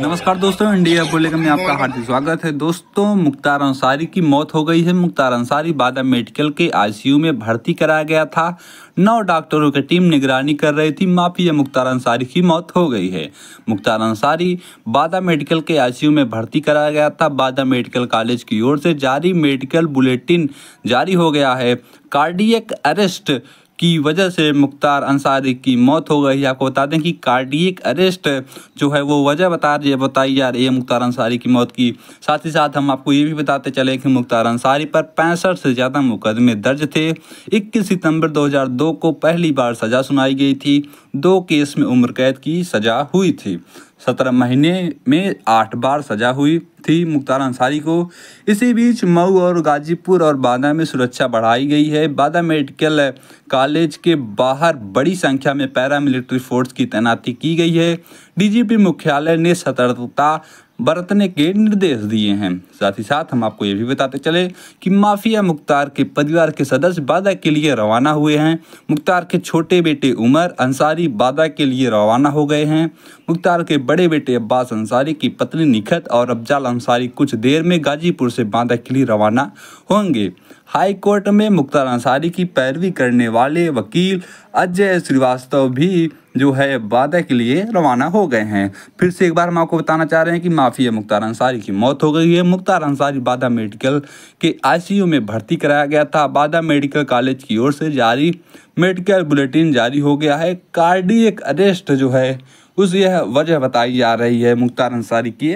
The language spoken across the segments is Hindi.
नमस्कार दोस्तों इंडिया बुलेटिन में आपका हार्दिक स्वागत है दोस्तों मुख्तार अंसारी की मौत हो गई है मुख्तार अंसारी बादा मेडिकल के आईसीयू में भर्ती कराया गया था नौ डॉक्टरों की टीम निगरानी कर रही थी माफिया मुख्तार अंसारी की मौत हो गई है मुख्तार अंसारी बादा मेडिकल के आईसीयू में भर्ती कराया गया था बादा मेडिकल कॉलेज की ओर से जारी मेडिकल बुलेटिन जारी हो गया है कार्डियक अरेस्ट की वजह से मुख्तार अंसारी की मौत हो गई आपको बता दें कि कार्डियक अरेस्ट जो है वो वजह बता रही बताई जा रही है मुख्तार अंसारी की मौत की साथ ही साथ हम आपको ये भी बताते चले कि मुख्तार अंसारी पर पैंसठ से ज़्यादा मुकदमे दर्ज थे इक्कीस सितंबर 2002 को पहली बार सज़ा सुनाई गई थी दो केस में उम्र कैद की सज़ा हुई थी सत्रह महीने में आठ बार सजा हुई थी मुख्तार अंसारी को इसी बीच मऊ और गाजीपुर और बादा में सुरक्षा बढ़ाई गई है बादा मेडिकल कॉलेज के बाहर बड़ी संख्या में पैरामिलिट्री फोर्स की तैनाती की गई है डीजीपी मुख्यालय ने सतर्कता बरतने के निर्देश दिए हैं साथ ही साथ हम आपको ये भी बताते चले कि माफिया मुख्तार के परिवार के सदस्य बादा के लिए रवाना हुए हैं मुख्तार के छोटे बेटे उमर अंसारी बादा के लिए रवाना हो गए हैं मुख्तार के बड़े बेटे अब्बास अंसारी की पत्नी निखत और अफजाल अंसारी कुछ देर में गाजीपुर से बादा के लिए रवाना होंगे हाई कोर्ट में मुख्तार अंसारी की पैरवी करने वाले वकील अजय श्रीवास्तव भी जो है वादा के लिए रवाना हो गए हैं फिर से एक बार हम आपको बताना चाह रहे हैं कि माफिया मुख्तार अंसारी की मौत हो गई है मुख्तार अंसारी बादा मेडिकल के आईसीयू में भर्ती कराया गया था बादा मेडिकल कॉलेज की ओर से जारी मेडिकल बुलेटिन जारी हो गया है कार्डियक अरेस्ट जो है उस यह वजह बताई जा रही है मुख्तार अंसारी की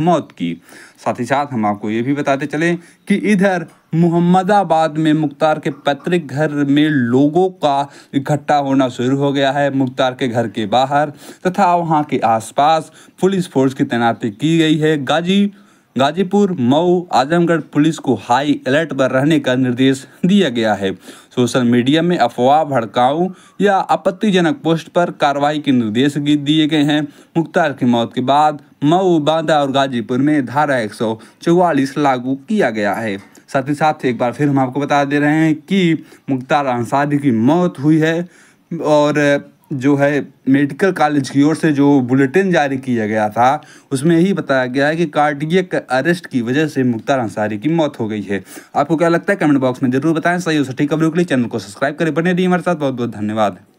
मौत की साथ ही साथ हम आपको ये भी बताते चलें कि इधर मुहम्मदाबाद में मुख्तार के पैतृक घर में लोगों का इकट्ठा होना शुरू हो गया है मुख्तार के घर के बाहर तथा वहाँ के आसपास पुलिस फोर्स की तैनाती की गई है गाजी गाजीपुर मऊ आजमगढ़ पुलिस को हाई अलर्ट पर रहने का निर्देश दिया गया है सोशल मीडिया में अफवाह भड़काऊ या आपत्तिजनक पोस्ट पर कार्रवाई के निर्देश दिए गए हैं मुख्तार की मौत के बाद मऊ बांदा और गाजीपुर में धारा एक लागू किया गया है साथ ही साथ एक बार फिर हम आपको बता दे रहे हैं कि मुख्तार अंसारी की मौत हुई है और जो है मेडिकल कॉलेज की ओर से जो बुलेटिन जारी किया गया था उसमें यही बताया गया है कि कार्डियक अरेस्ट की वजह से मुख्तार अंसारी की मौत हो गई है आपको क्या लगता है कमेंट बॉक्स में जरूर बताएं सही और सटीक खबरों के लिए चैनल को सब्सक्राइब करें बने रहिए हमारे साथ बहुत बहुत धन्यवाद